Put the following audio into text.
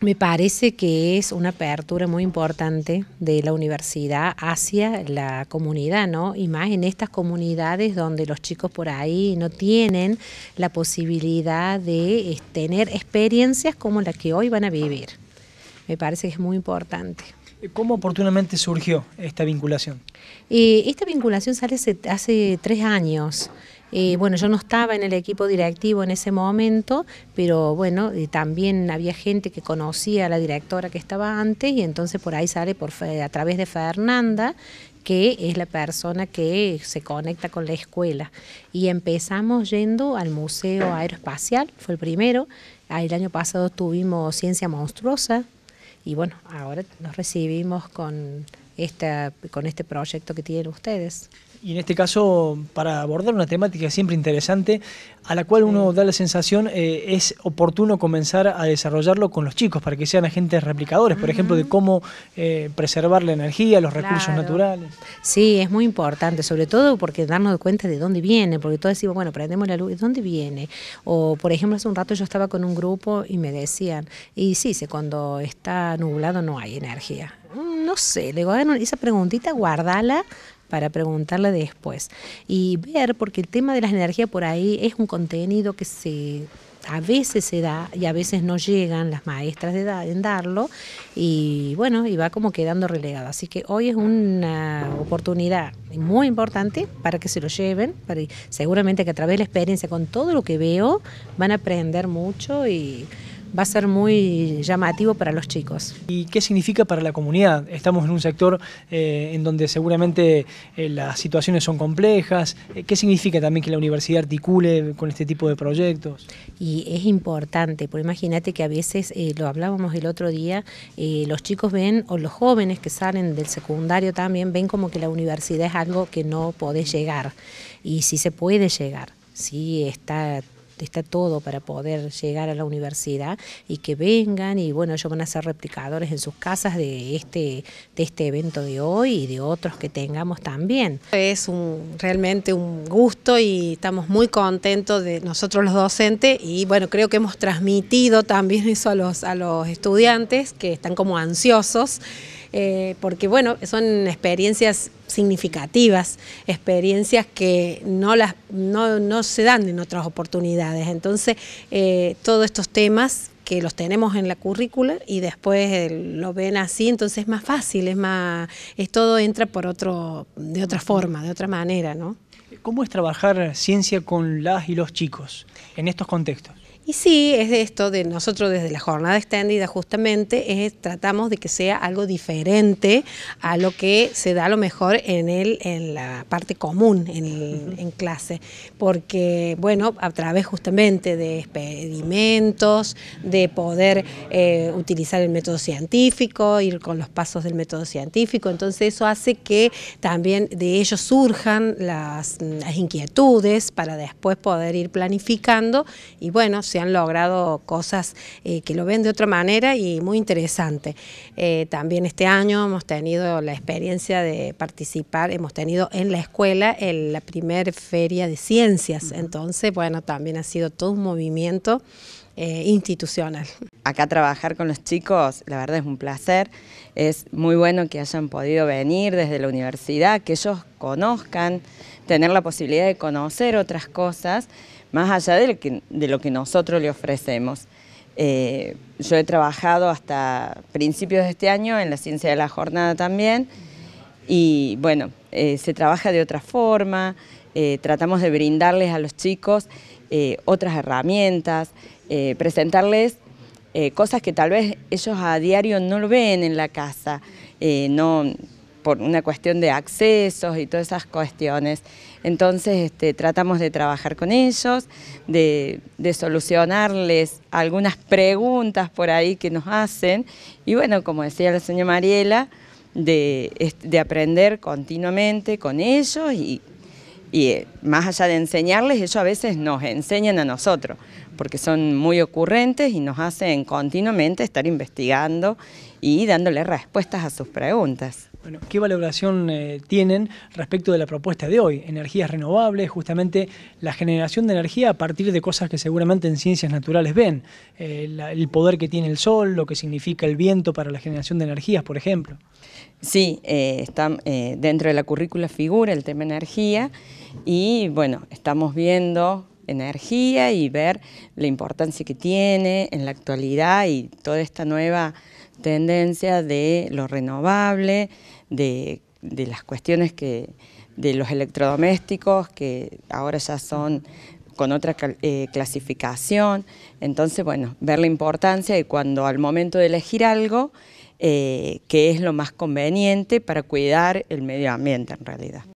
Me parece que es una apertura muy importante de la universidad hacia la comunidad, ¿no? Y más en estas comunidades donde los chicos por ahí no tienen la posibilidad de tener experiencias como la que hoy van a vivir. Me parece que es muy importante. ¿Cómo oportunamente surgió esta vinculación? Eh, esta vinculación sale hace tres años. Eh, bueno, yo no estaba en el equipo directivo en ese momento, pero bueno, también había gente que conocía a la directora que estaba antes y entonces por ahí sale por, a través de Fernanda, que es la persona que se conecta con la escuela. Y empezamos yendo al Museo Aeroespacial, fue el primero. El año pasado tuvimos Ciencia Monstruosa y bueno, ahora nos recibimos con esta, con este proyecto que tienen ustedes. Y en este caso, para abordar una temática siempre interesante, a la cual uno da la sensación eh, es oportuno comenzar a desarrollarlo con los chicos, para que sean agentes replicadores, por ejemplo, de cómo eh, preservar la energía, los recursos naturales. Sí, es muy importante, sobre todo porque darnos cuenta de dónde viene, porque todos decimos, bueno, prendemos la luz, ¿de dónde viene? O, por ejemplo, hace un rato yo estaba con un grupo y me decían, y sí, cuando está nublado no hay energía no sé, le esa preguntita, guardala para preguntarle después. Y ver, porque el tema de las energías por ahí es un contenido que se a veces se da y a veces no llegan las maestras de en darlo y bueno, y va como quedando relegado. Así que hoy es una oportunidad muy importante para que se lo lleven, para, seguramente que a través de la experiencia con todo lo que veo van a aprender mucho y va a ser muy llamativo para los chicos. ¿Y qué significa para la comunidad? Estamos en un sector eh, en donde seguramente eh, las situaciones son complejas. Eh, ¿Qué significa también que la universidad articule con este tipo de proyectos? Y es importante, porque imagínate que a veces, lo hablábamos el otro día, los chicos ven, o los jóvenes que salen del secundario también, ven como que la universidad es algo que no puede llegar. Y si se puede llegar, si sí está está todo para poder llegar a la universidad y que vengan y bueno, ellos van a ser replicadores en sus casas de este, de este evento de hoy y de otros que tengamos también. Es un, realmente un gusto y estamos muy contentos de nosotros los docentes y bueno, creo que hemos transmitido también eso a los, a los estudiantes que están como ansiosos. Eh, porque bueno, son experiencias significativas, experiencias que no, las, no, no se dan en otras oportunidades. Entonces, eh, todos estos temas que los tenemos en la currícula y después eh, lo ven así, entonces es más fácil, es más, es todo entra por otro, de otra forma, de otra manera, ¿no? ¿Cómo es trabajar ciencia con las y los chicos en estos contextos? Y sí, es de esto de nosotros desde la jornada extendida justamente es, tratamos de que sea algo diferente a lo que se da a lo mejor en el en la parte común en, clase, porque bueno, a través justamente de experimentos, de poder eh, utilizar el método científico, ir con los pasos del método científico, entonces eso hace que también de ellos surjan las, inquietudes para después poder ir planificando y bueno, han logrado cosas eh, que lo ven de otra manera y muy interesante. Eh, también este año hemos tenido la experiencia de participar, hemos tenido en la escuela la primer feria de ciencias, entonces bueno, también ha sido todo un movimiento eh, institucional. Acá trabajar con los chicos, la verdad es un placer, es muy bueno que hayan podido venir desde la universidad, que ellos conozcan tener la posibilidad de conocer otras cosas más allá de lo que, de lo que nosotros le ofrecemos. Eh, yo he trabajado hasta principios de este año en la ciencia de la jornada también y bueno, eh, se trabaja de otra forma, eh, tratamos de brindarles a los chicos otras herramientas, presentarles cosas que tal vez ellos a diario no lo ven en la casa, no por una cuestión de accesos y todas esas cuestiones. Entonces este, tratamos de trabajar con ellos, de, solucionarles algunas preguntas por ahí que nos hacen y bueno, como decía la señora Mariela, de, este, aprender continuamente con ellos y eh, más allá de enseñarles, ellos a veces nos enseñan a nosotros, porque son muy ocurrentes y nos hacen continuamente estar investigando y dándole respuestas a sus preguntas. Bueno, ¿qué valoración eh, tienen respecto de la propuesta de hoy? Energías renovables, justamente la generación de energía a partir de cosas que seguramente en ciencias naturales ven. Eh, el poder que tiene el sol, lo que significa el viento para la generación de energías, por ejemplo. Sí, eh, está, dentro de la currícula figura el tema energía y bueno, estamos viendo energía y ver la importancia que tiene en la actualidad y toda esta nueva tendencia de lo renovable, de, las cuestiones que de los electrodomésticos que ahora ya son con otra eh, clasificación. Entonces, bueno, ver la importancia de cuando al momento de elegir algo, qué eh, que es lo más conveniente para cuidar el medio ambiente en realidad.